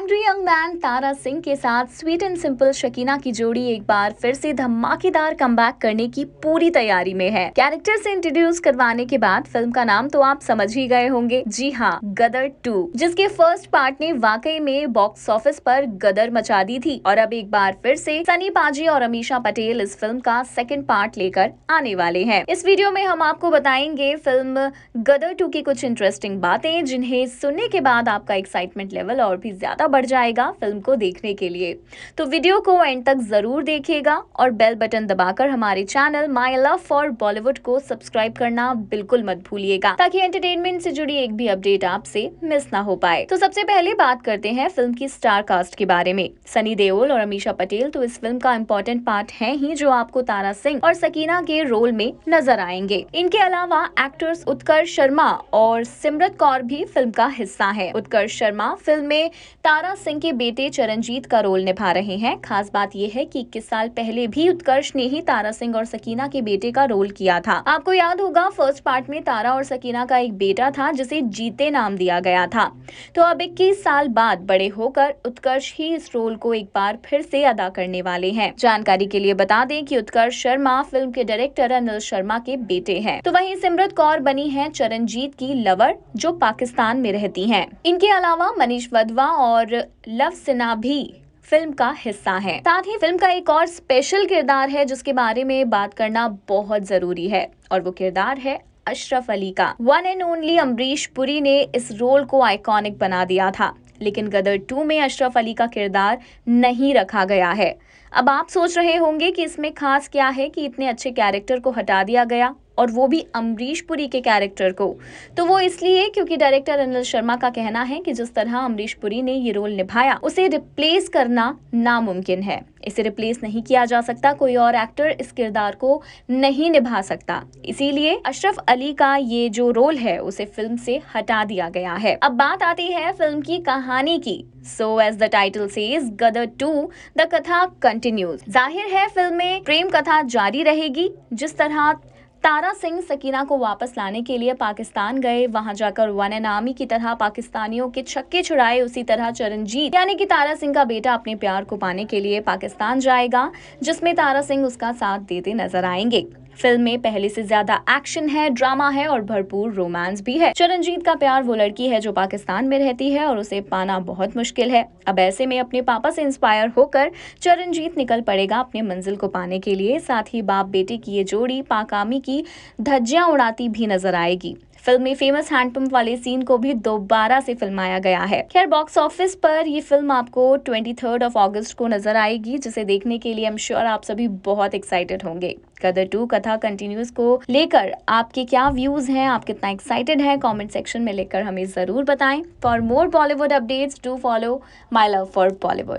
angry young man Tara Singh के साथ sweet and simple Shakina की जोड़ी एक बार फिर से धमाकेदार कम करने की पूरी तैयारी में है कैरेक्टर से इंट्रोड्यूस करवाने के बाद फिल्म का नाम तो आप समझ ही गए होंगे जी हाँ गदर टू जिसके फर्स्ट पार्ट ने वाकई में बॉक्स ऑफिस पर गदर मचा दी थी और अब एक बार फिर से सनी पाजी और अमीशा पटेल इस फिल्म का सेकेंड पार्ट लेकर आने वाले है इस वीडियो में हम आपको बताएंगे फिल्म गदर टू की कुछ इंटरेस्टिंग बातें जिन्हें सुनने के बाद आपका एक्साइटमेंट लेवल और भी ज्यादा बढ़ जाएगा फिल्म को देखने के लिए तो वीडियो को एंड तक ज़रूर देखिएगा और बेल बटन दबाकर हमारे channel My Love for Bollywood को सब्सक्राइब करना बिल्कुल मत भूलिएगा ताकि एंटरटेनमेंट से जुड़ी एक भी अपडेट आपसे मिस ना हो पाए तो सबसे पहले बात करते हैं फिल्म की स्टार कास्ट के बारे में सनी देओल और अमीशा पटेल तो इस फिल्म का इम्पोर्टेंट पार्ट है ही जो आपको तारा सिंह और सकीना के रोल में नजर आएंगे इनके अलावा एक्टर्स उत्कर्ष शर्मा और सिमरत कौर भी फिल्म का हिस्सा है उत्कर्ष शर्मा फिल्म में तारा तारा सिंह के बेटे चरणजीत का रोल निभा रहे हैं खास बात यह है कि 21 साल पहले भी उत्कर्ष ने ही तारा सिंह और सकीना के बेटे का रोल किया था आपको याद होगा फर्स्ट पार्ट में तारा और सकीना का एक बेटा था जिसे जीते नाम दिया गया था तो अब इक्कीस साल बाद बड़े होकर उत्कर्ष ही इस रोल को एक बार फिर से अदा करने वाले है जानकारी के लिए बता दें की उत्कर्ष शर्मा फिल्म के डायरेक्टर अनिल शर्मा के बेटे है तो वही सिमरत कौर बनी है चरणजीत की लवर जो पाकिस्तान में रहती है इनके अलावा मनीष वधवा और और लव सिन्हा भी फिल्म का हिस्सा है साथ ही फिल्म का एक और स्पेशल किरदार है जिसके बारे में बात करना बहुत जरूरी है और वो किरदार है अशरफ अली का one and only Amrish Puri ने इस रोल को आइकॉनिक बना दिया था लेकिन गदर टू में अशरफ अली का किरदार नहीं रखा गया है अब आप सोच रहे होंगे कि इसमें खास क्या है कि इतने अच्छे कैरेक्टर को हटा दिया गया और वो भी अमरीश पुरी के कैरेक्टर को तो वो इसलिए क्योंकि डायरेक्टर अनिल शर्मा का कहना है कि जिस तरह अमरीश पुरी ने ये रोल निभाया उसे रिप्लेस करना नामुमकिन है इसे रिप्लेस नहीं किया जा सकता कोई और एक्टर इस किरदार को नहीं निभा सकता इसीलिए अशरफ अली का ये जो रोल है उसे फिल्म से हटा दिया गया है अब बात आती है फिल्म की कहानी की so as the title says Gadar two the कथा कंटिन्यूज जाहिर है फिल्म में प्रेम कथा जारी रहेगी जिस तरह तारा सिंह सकीना को वापस लाने के लिए पाकिस्तान गए वहां जाकर वन एन आर्मी की तरह पाकिस्तानियों के छक्के छुड़ाए उसी तरह चरणजीत यानी कि तारा सिंह का बेटा अपने प्यार को पाने के लिए पाकिस्तान जाएगा जिसमें तारा सिंह उसका साथ देते नजर आएंगे फिल्म में पहले से ज्यादा एक्शन है ड्रामा है और भरपूर रोमांस भी है चरणजीत का प्यार वो लड़की है जो पाकिस्तान में रहती है और उसे पाना बहुत मुश्किल है अब ऐसे में अपने पापा से इंस्पायर होकर चरणजीत निकल पड़ेगा अपने मंजिल को पाने के लिए साथ ही बाप बेटे की ये जोड़ी पाकामी की धज्जियां उड़ाती भी नजर आएगी फिल्म में फेमस हैंडपंप वाले सीन को भी दोबारा से फिल्माया गया है खैर बॉक्स ऑफिस पर ये फिल्म आपको ट्वेंटी ऑफ ऑगस्ट को नजर आएगी जिसे देखने के लिए एम श्योर आप सभी बहुत एक्साइटेड होंगे कदर टू कथा कंटिन्यूज को लेकर आपके क्या व्यूज हैं आप कितना एक्साइटेड हैं कमेंट सेक्शन में लेकर हमें जरूर बताएं for more Bollywood updates do follow My Love for Bollywood